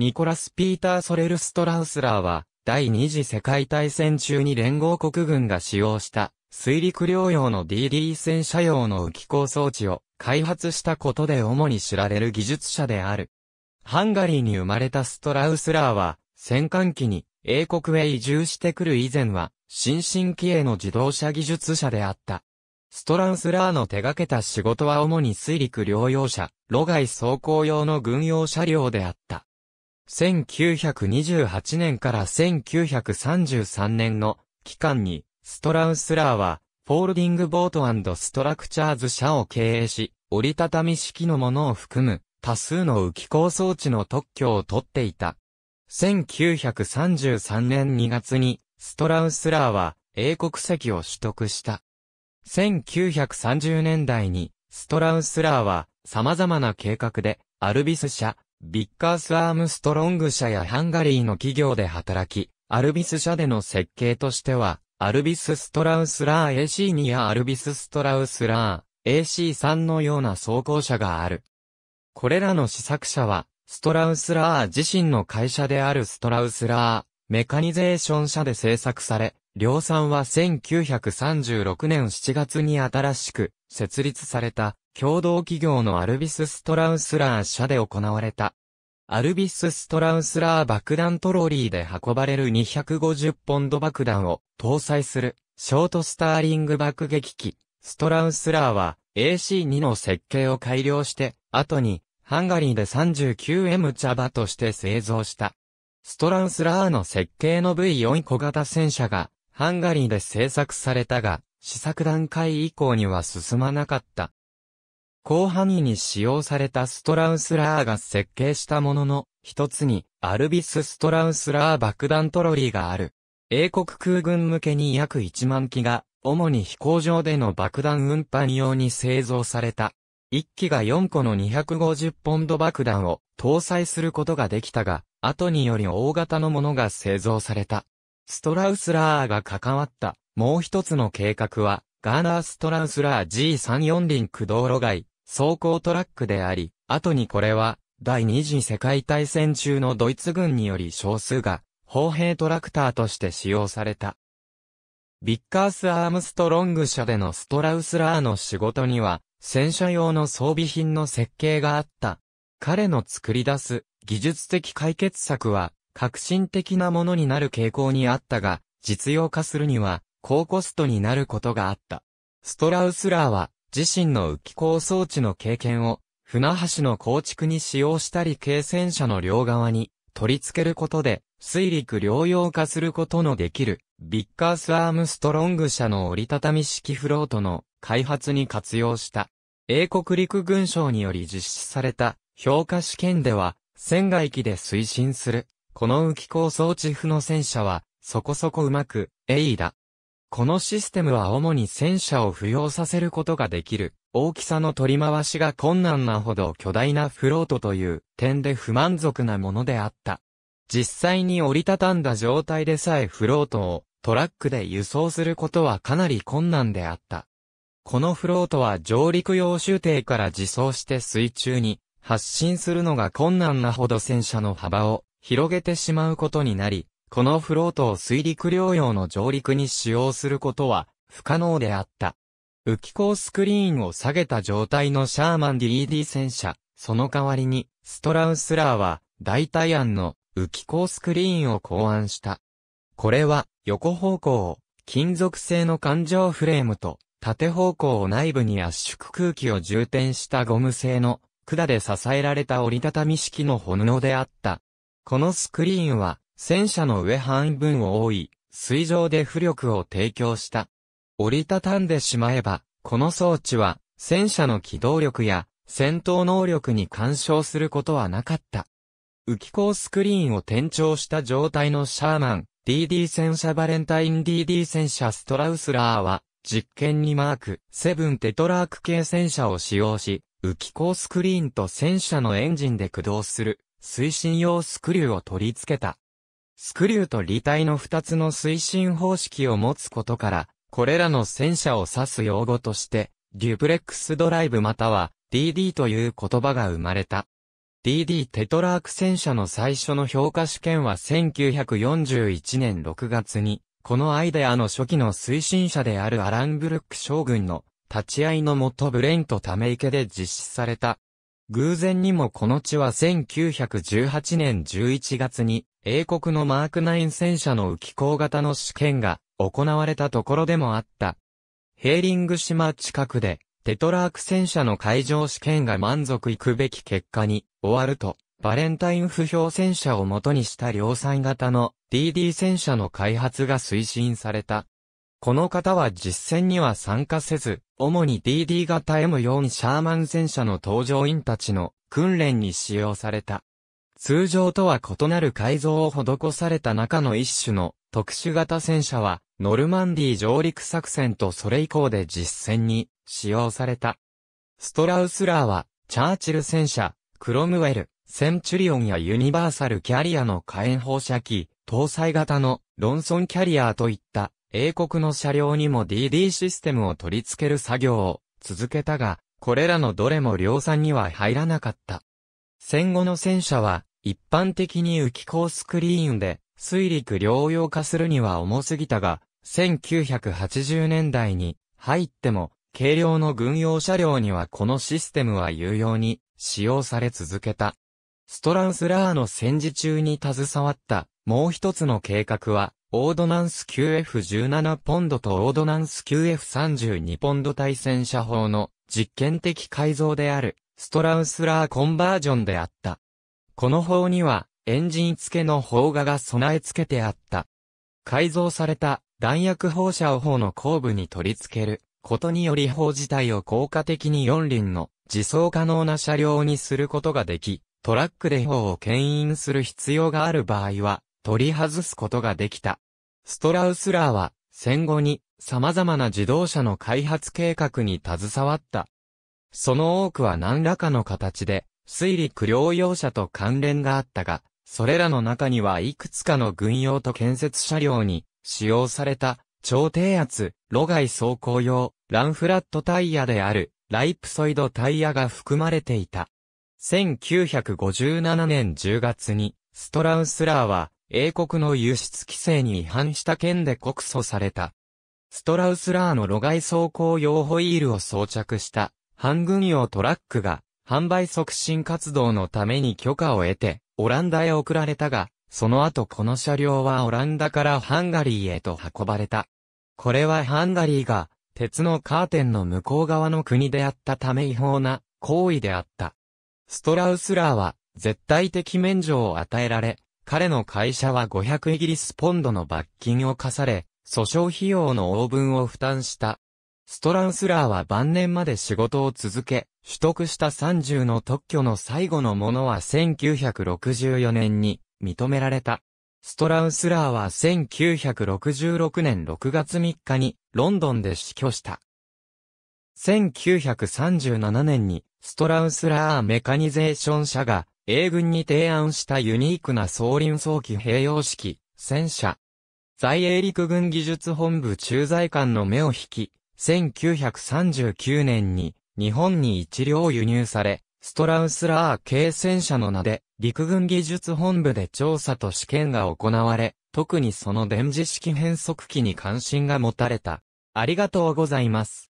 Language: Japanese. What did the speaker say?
ニコラス・ピーター・ソレルストラウスラーは、第二次世界大戦中に連合国軍が使用した、水陸両用の DD 戦車用の浮き構装置を開発したことで主に知られる技術者である。ハンガリーに生まれたストラウスラーは、戦艦機に英国へ移住してくる以前は、新進気鋭の自動車技術者であった。ストラウスラーの手掛けた仕事は主に水陸両用車、路外走行用の軍用車両であった。1928年から1933年の期間に、ストラウスラーは、フォールディングボートストラクチャーズ社を経営し、折りたたみ式のものを含む多数の浮き構装置の特許を取っていた。1933年2月に、ストラウスラーは英国籍を取得した。1930年代に、ストラウスラーは様々な計画で、アルビス社、ビッカース・アームストロング社やハンガリーの企業で働き、アルビス社での設計としては、アルビス・ストラウスラー AC2 やアルビス・ストラウスラー AC3 のような装甲車がある。これらの試作車は、ストラウスラー自身の会社であるストラウスラー、メカニゼーション社で製作され、量産は1936年7月に新しく設立された共同企業のアルビス・ストラウスラー社で行われた。アルビス・ストラウスラー爆弾トロリーで運ばれる250ポンド爆弾を搭載するショートスターリング爆撃機。ストラウスラーは AC2 の設計を改良して、後にハンガリーで 39M 茶ャバとして製造した。ストラウスラーの設計の V4 小型戦車がハンガリーで製作されたが、試作段階以降には進まなかった。広範囲に使用されたストラウスラーが設計したものの、一つに、アルビス・ストラウスラー爆弾トロリーがある。英国空軍向けに約1万機が、主に飛行場での爆弾運搬用に製造された。1機が4個の250ポンド爆弾を搭載することができたが、後により大型のものが製造された。ストラウスラーが関わった、もう一つの計画は、ガーナー・ストラウスラー G34 輪駆動路外、装甲トラックであり、後にこれは、第二次世界大戦中のドイツ軍により少数が、砲兵トラクターとして使用された。ビッカース・アームストロング社でのストラウスラーの仕事には、戦車用の装備品の設計があった。彼の作り出す技術的解決策は、革新的なものになる傾向にあったが、実用化するには、高コストになることがあった。ストラウスラーは、自身の浮き構装置の経験を、船橋の構築に使用したり軽戦車の両側に取り付けることで、水陸両用化することのできる、ビッカース・アームストロング社の折りたたみ式フロートの開発に活用した。英国陸軍省により実施された評価試験では、船外機で推進する、この浮き構装置負の戦車は、そこそこうまく、エイだ。このシステムは主に戦車を浮揚させることができる。大きさの取り回しが困難なほど巨大なフロートという点で不満足なものであった。実際に折りたたんだ状態でさえフロートをトラックで輸送することはかなり困難であった。このフロートは上陸用集艇から自走して水中に発進するのが困難なほど戦車の幅を広げてしまうことになり、このフロートを水陸両用の上陸に使用することは不可能であった。浮き光スクリーンを下げた状態のシャーマン DED 戦車、その代わりにストラウスラーは大体案の浮き光スクリーンを考案した。これは横方向を金属製の環状フレームと縦方向を内部に圧縮空気を充填したゴム製の管で支えられた折りたたみ式の炎であった。このスクリーンは戦車の上半分を覆い、水上で浮力を提供した。折りたたんでしまえば、この装置は、戦車の機動力や戦闘能力に干渉することはなかった。浮き光スクリーンを転調した状態のシャーマン、DD 戦車バレンタイン DD 戦車ストラウスラーは、実験にマーク、セブンテトラーク系戦車を使用し、浮き光スクリーンと戦車のエンジンで駆動する、推進用スクリューを取り付けた。スクリューと離体の二つの推進方式を持つことから、これらの戦車を指す用語として、デュプレックスドライブまたは DD という言葉が生まれた。DD テトラーク戦車の最初の評価試験は1941年6月に、このアイデアの初期の推進者であるアランブルック将軍の立ち合いのもとブレントため池で実施された。偶然にもこの地は1918年11月に、英国のマーク9戦車の浮き港型の試験が行われたところでもあった。ヘーリング島近くで、テトラーク戦車の海上試験が満足いくべき結果に終わると、バレンタイン不評戦車を元にした量産型の DD 戦車の開発が推進された。この方は実戦には参加せず、主に DD 型 M4 シャーマン戦車の搭乗員たちの訓練に使用された。通常とは異なる改造を施された中の一種の特殊型戦車は、ノルマンディ上陸作戦とそれ以降で実戦に使用された。ストラウスラーは、チャーチル戦車、クロムウェル、センチュリオンやユニバーサルキャリアの火炎放射器、搭載型のロンソンキャリアといった英国の車両にも DD システムを取り付ける作業を続けたが、これらのどれも量産には入らなかった。戦後の戦車は、一般的に浮き行スクリーンで、水陸両用化するには重すぎたが、1980年代に入っても、軽量の軍用車両にはこのシステムは有用に使用され続けた。ストランスラーの戦時中に携わったもう一つの計画はオードナンス QF17 ポンドとオードナンス QF32 ポンド対戦車砲の実験的改造であるストラウスラーコンバージョンであった。この砲にはエンジン付けの砲画が備え付けてあった。改造された弾薬放射を砲の後部に取り付けることにより砲自体を効果的に四輪の自走可能な車両にすることができ、トラックで砲を牽引する必要がある場合は、取り外すことができた。ストラウスラーは戦後に様々な自動車の開発計画に携わった。その多くは何らかの形で水陸両用車と関連があったが、それらの中にはいくつかの軍用と建設車両に使用された超低圧、路外走行用、ランフラットタイヤであるライプソイドタイヤが含まれていた。1957年10月にストラウスラーは英国の輸出規制に違反した件で告訴された。ストラウスラーの路外走行用ホイールを装着した半軍用トラックが販売促進活動のために許可を得てオランダへ送られたが、その後この車両はオランダからハンガリーへと運ばれた。これはハンガリーが鉄のカーテンの向こう側の国であったため違法な行為であった。ストラウスラーは絶対的免除を与えられ、彼の会社は500イギリスポンドの罰金を課され、訴訟費用の応分を負担した。ストランスラーは晩年まで仕事を続け、取得した30の特許の最後のものは1964年に認められた。ストラウスラーは1966年6月3日にロンドンで死去した。1937年にストラウスラーメカニゼーション社が英軍に提案したユニークな総輪早期併用式、戦車。在英陸軍技術本部駐在官の目を引き、1939年に日本に一両輸入され、ストラウスラー系戦車の名で陸軍技術本部で調査と試験が行われ、特にその電磁式変速機に関心が持たれた。ありがとうございます。